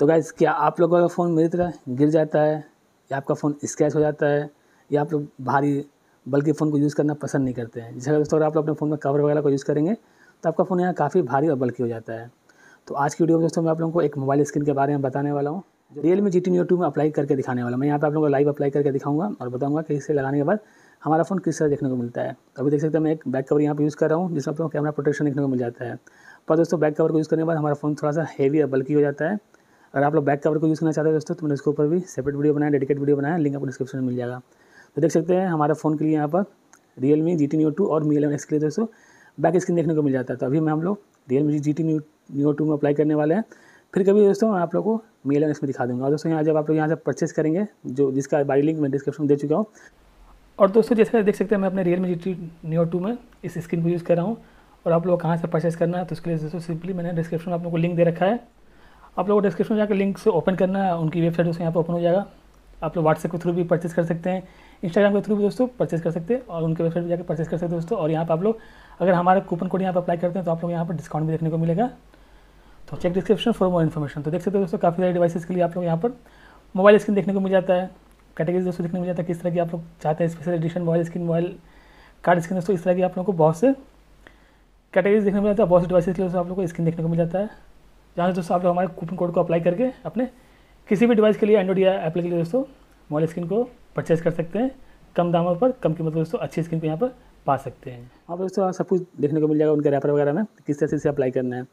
तो गाइज़ क्या आप लोगों का फ़ोन मेरी तरह गिर जाता है या आपका फ़ोन स्क्रैच हो जाता है या आप लोग भारी बल्कि फ़ोन को यूज़ करना पसंद नहीं करते हैं जैसे दोस्तों अगर आप लोग अपने फ़ोन में कवर वगैरह को यूज़ करेंगे तो आपका फ़ोन यहाँ काफ़ी भारी और बल्कि हो जाता है तो आज की वीडियो में दोस्तों मैं आप लोगों को एक मोबाइल स्क्रीन के बारे में बताने वाला हूँ रियल मी जी टी में अप्लाई करके दिखाने वाला मैं यहाँ पर आप लोगों को लाइव अप्लाई करके दिखाऊंगा और बताऊंगा कि इसे लगाने के बाद हमारा फ़ोन किस तरह देखने को मिलता है तो अभी देख सकते हैं मैं एक बैक कवर यहाँ पर यूज़ कर रहा हूँ जिसमें आप लोगों को कैमरा प्रोटेक्शन देखने को मिल जाता है पर दोस्तों बैक कवर को यूज़ करने के बाद हमारा फ़ोन थोड़ा सा हेवी और बल्कि हो जाता है अगर आप लोग बैक कवर को यूज़ करना चाहते हो दोस्तों तो मैंने उसके ऊपर भी सेपरेट वीडियो बनाया डेडिकेट वीडियो बनाया लिंक आपको डिस्क्रिप्शन में मिल जाएगा तो देख सकते हैं हमारे फ़ोन के लिए यहाँ पर Realme G T new two और मी एलेवन एक्स के लिए दोस्तों बैक स्क्रीन देखने को मिल जाता है तो अभी मैं हम लोग Realme G T new new two में अप्लाई करने वाले हैं फिर कभी दोस्तों मैं आप लोग को मी एलेवन एक्स में दिखा दूँगा और दोस्तों यहाँ जब आप लोग यहाँ से परचेस करेंगे जो जिसका बाई लिंक मैं डिस्क्रिप्शन दे चुका हूँ और दोस्तों जैसे देख सकते हैं मैं अपने Realme G T new two में इस स्क्रीन को यूज़ कर रहा हूँ और आप लोग कहाँ से परचेस करना है तो उसके लिए दोस्तों सिंपली मैंने डिस्क्रिप्शन में आप लोग को लिंक दे रखा है आप लोगों को डिस्क्रिप्शन में जाकर लिंक से ओपन करना है उनकी वेबसाइट उससे यहाँ पर ओपन हो जाएगा आप लोग व्हाट्सएप के थ्रू भी परचेज कर सकते हैं इंस्टाग्राम के थ्रू भी दोस्तों परचेस कर सकते हैं और उनके वेबसाइट पर जाकर परचेस कर सकते हैं दोस्तों और यहाँ पर आप लोग अगर हमारा कूपन कोड यहाँ पर अप्लाई करते हैं तो आप लोग यहाँ पर डिस्काउंट भी देखने को मिलेगा तो check description for more information तो देख सकते हो दोस्तों काफ़ी सारे डिवाइसेस के लिए आप लोग यहाँ पर मोबाइल स्क्रीन देखने को मिल जाता है कैटेगरी दोस्तों देखने को मिल जाता है किस तरह की आप लोग चाहते हैं special edition mobile screen mobile card screen दोस्तों इस तरह की आप लोगों को बहुत से कैटेगरीज देखने को मिल जाता है बहुत से डिवाइसेस के लिए आप लोग को स्क्रीन देखने को मिल जाता है जहाँ दोस्तों आप लोग हमारे कूपन कोड को अप्लाई करके अपने किसी भी डिवाइस के लिए एंड्रॉइड या एप्पल के लिए दोस्तों मोबाइल स्क्रीन को परचेज कर सकते हैं कम दामों पर कम कीमत पर दोस्तों अच्छी स्क्रीन पर यहाँ पर पा सकते हैं आप हाँ तो दोस्तों सब कुछ देखने को मिल जाएगा उनके रैपर वगैरह में किस तरह से इसे अप्लाई करना है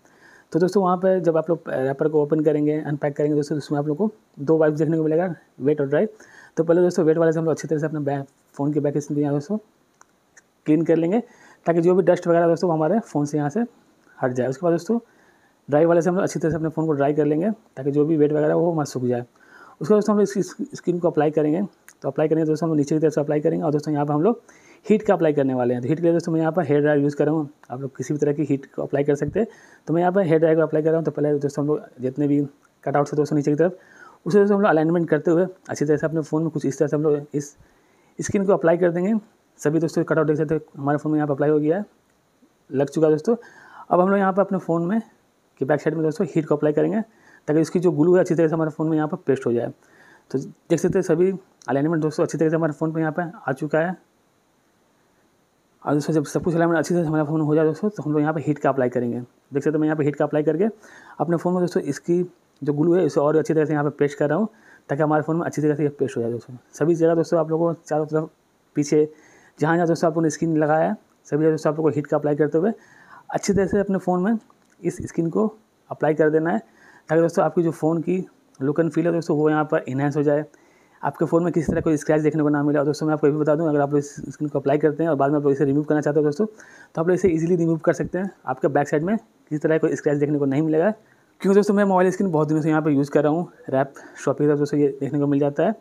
तो दोस्तों वहाँ पर जब आप लोग रैपर को ओपन करेंगे अनपैक करेंगे दोस्तों उसमें आप लोग को दो वाइप देखने को मिलेगा वेट और ड्राइव तो पहले दोस्तों वेट वाले से हम लोग अच्छी तरह से अपने बैक फ़ोन के बैक स्क्रीन यहाँ दोस्तों क्लीन कर लेंगे ताकि जो भी डस्ट वगैरह दोस्तों हमारे फ़ोन से यहाँ से हट जाए उसके बाद दोस्तों ड्राई वाले से हम अच्छी तरह से अपने फ़ोन को ड्राई कर लेंगे ताकि जो भी वेट वगैरह वो हमारा सूख जाए उसके बाद दोस्तों हम लोग स्क्रीन को अप्लाई करेंगे तो अप्लाई करेंगे तो दोस्तों हम लोग नीचे की तरफ से अप्लाई करेंगे और दोस्तों यहाँ पर हम लोग हीट का अप्लाई करने वाले हैं तो हीट के लिए दोस्तों मैं यहाँ पर हेयर ड्रायर यूज़ कर रहा हूँ आप लोग किसी भी तरह की हीट को अप्लाई कर सकते हैं तो मैं यहाँ पर हेयर ड्रायर को अप्लाई कर रहा हूँ तो पहले दोस्तों हम लोग जितने भी कटआउट्स है दोस्तों नीचे की तरफ उसे दोस्तों हम लोग अलाइनमेंट करते हुए अच्छी तरह से अपने फ़ोन में कुछ इस तरह से हम लोग इस स्किन को अप्लाई कर देंगे सभी दोस्तों कटआउट देख सकते हमारे फ़ोन में यहाँ पर अप्लाई हो गया है लग चुका है दोस्तों अब हम लोग यहाँ पर अपने फ़ोन में कि बैक साइड में दोस्तों हीट को अप्लाई करेंगे ताकि इसकी जो ग्लू है अच्छी तरह से हमारे फ़ोन में यहाँ पर पेस्ट हो जाए तो देख सकते हैं सभी अलाइनमेंट दोस्तों अच्छी तरह से हमारे फ़ोन पर यहाँ पर आ चुका है और दोस्तों जब सब कुछ अलाइनमेंट अच्छी तरह से हमारा फ़ोन हो जाए दोस्तों तो हम लोग यहाँ पर हीट का अप्लाई करेंगे देख सकते हैं मैं यहाँ पर हीट का अप्लाई करके अपने फ़ोन में दोस्तों इसकी जो ग्लू है इसे और अच्छी तरह से यहाँ पर पेस्ट कर रहा हूँ ताकि हमारे फ़ोन में अच्छी तरह से ये पेस्ट हो जाए दोस्तों सभी जगह दोस्तों आप लोगों को चारों तरफ पीछे जहाँ जहाँ दोस्तों आप लोगों ने स्क्रीन लगाया है सभी जगह दोस्तों आप लोगों को हीट का अप्लाई करते हुए अच्छी तरह से अपने फ़ोन में इस स्किन को अप्लाई कर देना है ताकि दोस्तों आपकी जो फ़ोन की लुक एंड फील है दोस्तों वो यहाँ पर इन्हेंस हो जाए आपके फ़ोन में किसी तरह कोई स्क्रैच देखने को ना मिले और दोस्तों मैं आपको ये भी बता दूँ अगर आप इस स्किन को अप्लाई करते हैं और बाद में आप इसे रिमूव करना चाहते हो दोस्तों तो आप लोग इसे ईजिली रिमूव कर सकते हैं आपके बैक साइड में किसी तरह कोई स्क्रैच देखने को नहीं मिलेगा क्योंकि दोस्तों मैं मोबाइल स्क्रीन बहुत दिनों से यहाँ पर यूज़ कर रहा हूँ रैप शॉपिंग दोस्तों ये देखने को मिल जाता है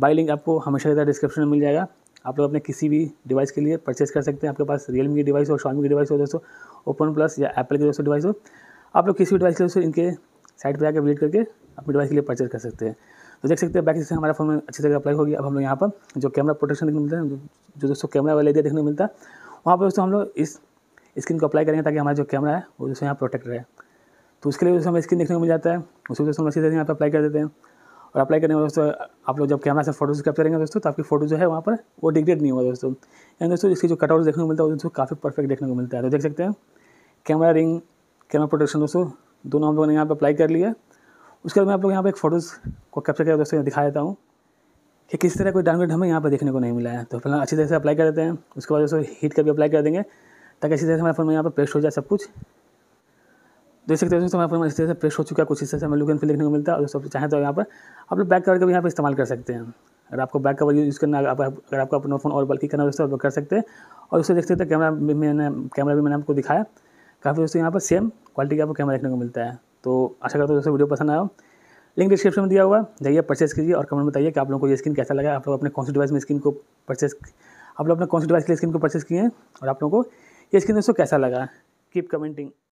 बाई लिंक आपको हमेशा ज़्यादा डिस्क्रिप्शन में मिल जाएगा आप लोग अपने किसी भी डिवाइस के लिए परचेस कर सकते हैं आपके पास रियलमी की डिवाइस हो शॉमी की डिवाइस हो दोस्तों ओपन प्लस या एप्पल की दोस्तों डिवाइस हो आप लोग किसी भी डिवाइस के दोस्तों इनके साइट पर जाकर विजिट करके अपने डिवाइस के लिए परचेस कर सकते हैं तो देख सकते हैं बैक से हमारा फोन में अच्छी तरह अप्लाई होगी अब हम लोग यहाँ पर जो कैमरा प्रोटेक्शन देखने मिलता है जो दोस्तों कैमरा वाले एरिया देखने को मिलता है वहाँ पर दोस्तों हम लोग इस स्क्रीन को अप्लाई करेंगे ताकि हमारा जो कैमरा है वो दोस्तों यहाँ प्रोटेक्ट रहे तो उसके लिए दोस्तों हमें स्क्रीन देखने को मिल जाता है उसको दोस्तों हम अच्छी तरह यहाँ पर अप्लाई कर देते हैं और अप्लाई करने के दोस्तों आप लोग जब कैमरा से फोटोज़ कैप्चर करेंगे दोस्तों तो आपकी फोटो जो है वहाँ पर वो डिग्रेड नहीं हुआ दोस्तों यानी दोस्तों इसकी जो कटआउट देखने को मिलता है दोस्तों काफ़ी परफेक्ट देखने को मिलता है तो देख सकते हैं कैमरा रिंग कैमरा प्रोटेक्शन दोस्तों दोनों हम लोगों ने यहाँ पर अप्लाई कर लिया उसके बाद मैं आप लोग यहाँ पर एक फ़ोटोज़ को कैप्चर करके दोस्तों दिखा देता हूँ कि किस तरह कोई डाउनग्रेड हमें यहाँ पर देखने को नहीं मिला है तो फिलहाल अच्छी तरह से अप्लाई कर देते हैं उसके बाद दोस्तों हीट भी अप्लाई कर देंगे ताकि अच्छी तरह से हमारे फोन में यहाँ पर पेस्ट हो जाए सब कुछ देख सकते हैं दोस्तों हमारे फोन में अच्छी तरह से पेस्ट हो चुका है कुछ तरह से हमें लुक एंड फील देखने को मिलता है और दोस्तों चाहें तो यहाँ पर आप लोग बैक कवर का भी यहाँ पर इस्तेमाल कर सकते हैं अगर आपको बैक कवर यूज़ करना आप, अगर आपको अपना फ़ोन और बल्कि करना उससे कर सकते हैं और उससे देख सकते हैं कैमरा मैंने कैमरा भी मैंने आपको दिखाया काफ़ी दोस्तों यहाँ पर सेम क्वालिटी का आपको कैमरा देखने को मिलता है तो आशा करता हूँ वीडियो पसंद आया लिंक डिस्क्रिप्शन में दिया हुआ जाइए परचेस कीजिए और कमेंट बताइए कि आप लोगों को ये स्क्रीन कैसा लगा आप लोग अपने कौन से डिवाइस में स्क्रीन को परचेस आप लोग अपने कौन से डिवाइस के लिए स्क्रीन को परचेस किए हैं और आप लोगों को ये स्क्रीन दोस्तों कैसा लगा कीप कमेंटिंग